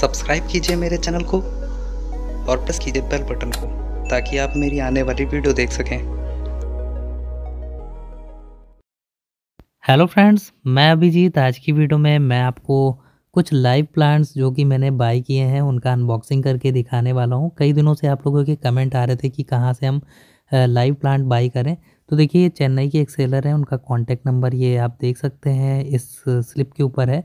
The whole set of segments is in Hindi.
सब्सक्राइब कीजिए मेरे चैनल को और प्रेस कीजिए बेल बटन को ताकि आप मेरी आने वाली वीडियो देख सकें हेलो फ्रेंड्स मैं अभिजीत आज की वीडियो में मैं आपको कुछ लाइव प्लांट्स जो कि मैंने बाय किए हैं उनका अनबॉक्सिंग करके दिखाने वाला हूँ कई दिनों से आप लोगों के कमेंट आ रहे थे कि कहाँ से हम लाइव प्लांट बाई करें तो देखिए ये चेन्नई के एक सेलर हैं उनका कांटेक्ट नंबर ये आप देख सकते हैं इस स्लिप के ऊपर है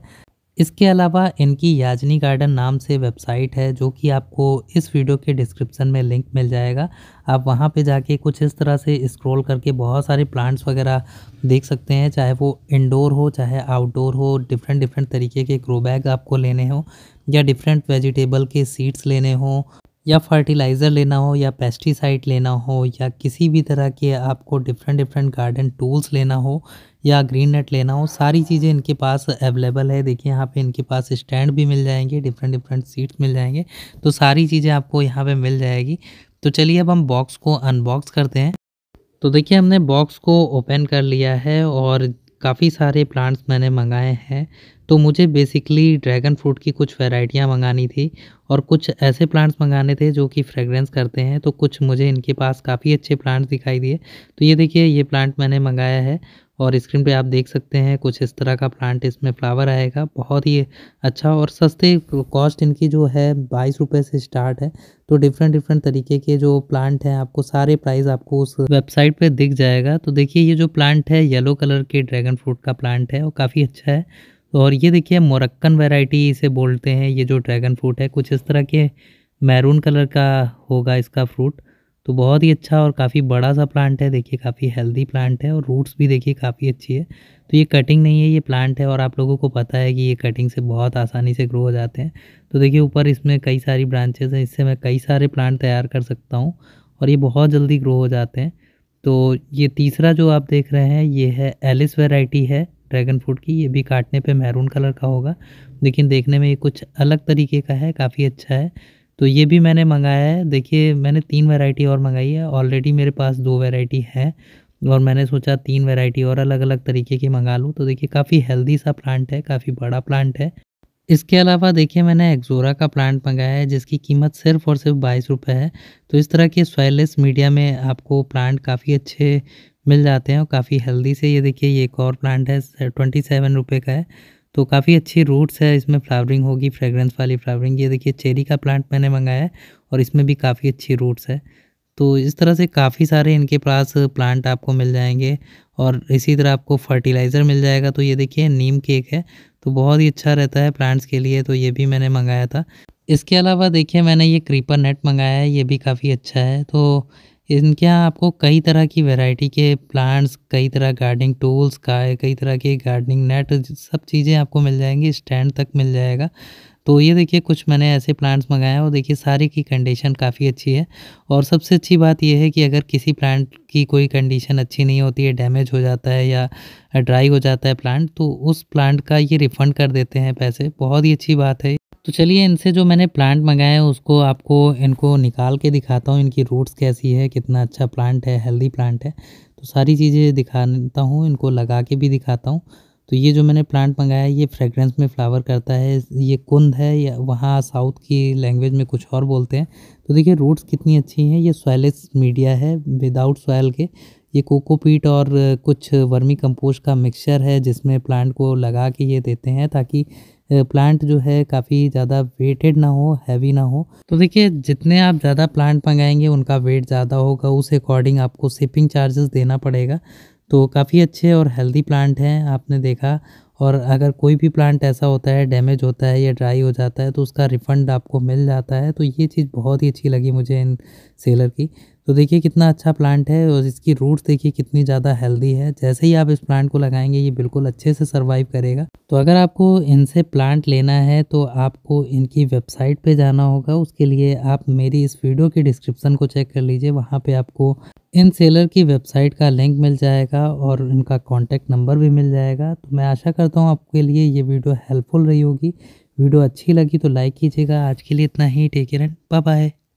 इसके अलावा इनकी याजनी गार्डन नाम से वेबसाइट है जो कि आपको इस वीडियो के डिस्क्रिप्शन में लिंक मिल जाएगा आप वहाँ पे जाके कुछ इस तरह से स्क्रॉल करके बहुत सारे प्लांट्स वगैरह देख सकते हैं चाहे वो इंडोर हो चाहे आउटडोर हो डिफरेंट डिफरेंट तरीके के ग्रो बैग आपको लेने हो या डिफरेंट वेजिटेबल के सीड्स लेने हों या फर्टिलाइज़र लेना हो या पेस्टिसाइड लेना हो या किसी भी तरह के आपको डिफरेंट डिफरेंट गार्डन टूल्स लेना हो या ग्रीन नेट लेना हो सारी चीज़ें इनके पास अवेलेबल है देखिए यहाँ पे इनके पास स्टैंड भी मिल जाएंगे डिफरेंट डिफरेंट सीट्स मिल जाएंगे तो सारी चीज़ें आपको यहाँ पे मिल जाएगी तो चलिए अब हम बॉक्स को अनबॉक्स करते हैं तो देखिए हमने बॉक्स को ओपन कर लिया है और काफ़ी सारे प्लांट्स मैंने मंगाए हैं तो मुझे बेसिकली ड्रैगन फ्रूट की कुछ वेराइटियाँ मंगानी थी और कुछ ऐसे प्लांट्स मंगाने थे जो कि फ्रेगरेंस करते हैं तो कुछ मुझे इनके पास काफ़ी अच्छे प्लांट्स दिखाई दिए तो ये देखिए ये प्लांट मैंने मंगाया है और स्क्रीन पे आप देख सकते हैं कुछ इस तरह का प्लांट इसमें फ्लावर आएगा बहुत ही अच्छा और सस्ते कॉस्ट इनकी जो है बाईस रुपये से स्टार्ट है तो डिफरेंट डिफरेंट तरीके के जो प्लांट हैं आपको सारे प्राइस आपको उस वेबसाइट पे दिख जाएगा तो देखिए ये जो प्लांट है येलो कलर के ड्रैगन फ्रूट का प्लांट है वो काफ़ी अच्छा है और ये देखिए मोरक्कन वेराइटी इसे बोलते हैं ये जो ड्रैगन फ्रूट है कुछ इस तरह के मैरून कलर का होगा इसका फ्रूट तो बहुत ही अच्छा और काफ़ी बड़ा सा प्लांट है देखिए काफ़ी हेल्दी प्लांट है और रूट्स भी देखिए काफ़ी अच्छी है तो ये कटिंग नहीं है ये प्लांट है और आप लोगों को पता है कि ये कटिंग से बहुत आसानी से ग्रो हो जाते हैं तो देखिए ऊपर इसमें कई सारी ब्रांचेज हैं इससे मैं कई सारे प्लांट तैयार कर सकता हूँ और ये बहुत जल्दी ग्रो हो जाते हैं तो ये तीसरा जो आप देख रहे हैं ये है एलिस वेराइटी है ड्रैगन फ्रूट की ये भी काटने पर मैरून कलर का होगा लेकिन देखने में ये कुछ अलग तरीके का है काफ़ी अच्छा है तो ये भी मैंने मंगाया है देखिए मैंने तीन वैरायटी और मंगाई है ऑलरेडी मेरे पास दो वैरायटी है और मैंने सोचा तीन वैरायटी और अलग अलग तरीके की मंगा लूँ तो देखिए काफ़ी हेल्दी सा प्लांट है काफ़ी बड़ा प्लांट है इसके अलावा देखिए मैंने एक्जोरा का प्लांट मंगाया है जिसकी कीमत सिर्फ और सिर्फ बाईस रुपये है तो इस तरह के सॉयलेस मीडिया में आपको प्लांट काफ़ी अच्छे मिल जाते हैं और काफ़ी हेल्दी से ये देखिए ये एक और प्लांट है ट्वेंटी सेवन रुपये का है तो काफ़ी अच्छी रूट्स है इसमें फ्लावरिंग होगी फ्रेगरेंस वाली फ्लावरिंग ये देखिए चेरी का प्लांट मैंने मंगाया है और इसमें भी काफ़ी अच्छी रूट्स है तो इस तरह से काफ़ी सारे इनके पास प्लांट आपको मिल जाएंगे और इसी तरह आपको फर्टिलाइज़र मिल जाएगा तो ये देखिए नीम केक है तो बहुत ही अच्छा रहता है प्लांट्स के लिए तो ये भी मैंने मंगाया था इसके अलावा देखिए मैंने ये क्रीपर नेट मंगाया है ये भी काफ़ी अच्छा है तो इनके यहाँ आपको कई तरह की वैरायटी के प्लांट्स कई तरह गार्डनिंग टूल्स का कई तरह के गार्डनिंग नेट सब चीज़ें आपको मिल जाएंगी स्टैंड तक मिल जाएगा तो ये देखिए कुछ मैंने ऐसे प्लांट्स मंगाए हैं और देखिए सारे की कंडीशन काफ़ी अच्छी है और सबसे अच्छी बात यह है कि अगर किसी प्लांट की कोई कंडीशन अच्छी नहीं होती है डैमेज हो जाता है या ड्राई हो जाता है प्लांट तो उस प्लांट का ये रिफ़ंड कर देते हैं पैसे बहुत ही अच्छी बात है तो चलिए इनसे जो मैंने प्लांट मंगाए हैं उसको आपको इनको निकाल के दिखाता हूँ इनकी रूट्स कैसी है कितना अच्छा प्लांट है हेल्दी प्लांट है तो सारी चीज़ें दिखाता हूँ इनको लगा के भी दिखाता हूँ तो ये जो मैंने प्लांट मंगाया है ये फ्रेग्रेंस में फ्लावर करता है ये कुंद है या वहाँ साउथ की लैंग्वेज में कुछ और बोलते हैं तो देखिए रूट्स कितनी अच्छी हैं ये सॉयलेस मीडिया है विदाउट सॉयल के ये कोकोपीट और कुछ वर्मी कंपोस्ट का मिक्सचर है जिसमें प्लांट को लगा के ये देते हैं ताकि प्लांट जो है काफ़ी ज़्यादा वेटेड ना हो हैवी ना हो तो देखिए जितने आप ज़्यादा प्लांट मंगाएंगे उनका वेट ज़्यादा होगा उस अकॉर्डिंग आपको शिपिंग चार्जेस देना पड़ेगा तो काफ़ी अच्छे और हेल्दी प्लांट हैं आपने देखा और अगर कोई भी प्लांट ऐसा होता है डैमेज होता है या ड्राई हो जाता है तो उसका रिफ़ंड आपको मिल जाता है तो ये चीज़ बहुत ही अच्छी लगी मुझे इन सेलर की तो देखिए कितना अच्छा प्लांट है और इसकी रूट्स देखिए कितनी ज़्यादा हेल्दी है जैसे ही आप इस प्लांट को लगाएंगे ये बिल्कुल अच्छे से सर्वाइव करेगा तो अगर आपको इनसे प्लांट लेना है तो आपको इनकी वेबसाइट पे जाना होगा उसके लिए आप मेरी इस वीडियो के डिस्क्रिप्शन को चेक कर लीजिए वहाँ पे आपको इन सेलर की वेबसाइट का लिंक मिल जाएगा और इनका कॉन्टैक्ट नंबर भी मिल जाएगा तो मैं आशा कर करता हूँ आपके लिए ये वीडियो हेल्पफुल रही होगी वीडियो अच्छी लगी तो लाइक कीजिएगा आज के लिए इतना ही take care and bye bye